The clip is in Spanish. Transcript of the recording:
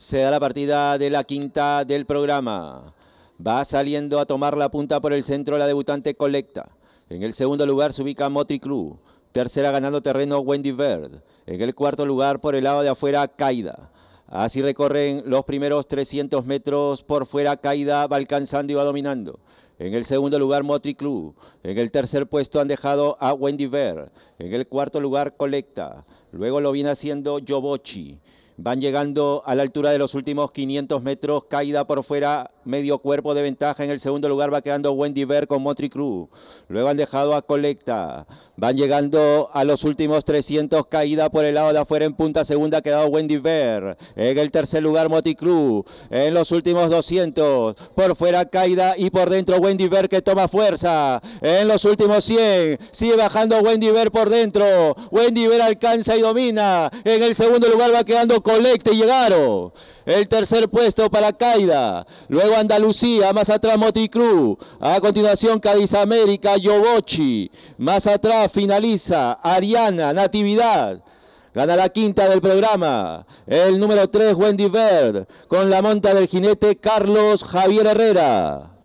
Se da la partida de la quinta del programa. Va saliendo a tomar la punta por el centro la debutante Colecta. En el segundo lugar se ubica Motri Tercera ganando terreno Wendy Verde. En el cuarto lugar por el lado de afuera Caida. Así recorren los primeros 300 metros por fuera. Caida va alcanzando y va dominando. En el segundo lugar, Motri En el tercer puesto han dejado a Wendy Ver. En el cuarto lugar, Colecta. Luego lo viene haciendo Yobochi. Van llegando a la altura de los últimos 500 metros, caída por fuera, medio cuerpo de ventaja. En el segundo lugar va quedando Wendy Ver con Motri Luego han dejado a Colecta. Van llegando a los últimos 300, caída por el lado de afuera en punta. Segunda ha quedado Wendy Ver. En el tercer lugar Motri Crew, En los últimos 200, por fuera caída y por dentro Wendy Wendy Ver que toma fuerza en los últimos 100. Sigue bajando Wendy Ver por dentro. Wendy Ver alcanza y domina. En el segundo lugar va quedando Colecte y Llegaro. El tercer puesto para Caida. Luego Andalucía, más atrás Moticruz. A continuación Cádiz América, Yobochi. Más atrás finaliza Ariana, Natividad. Gana la quinta del programa. El número 3, Wendy Ver con la monta del jinete Carlos Javier Herrera.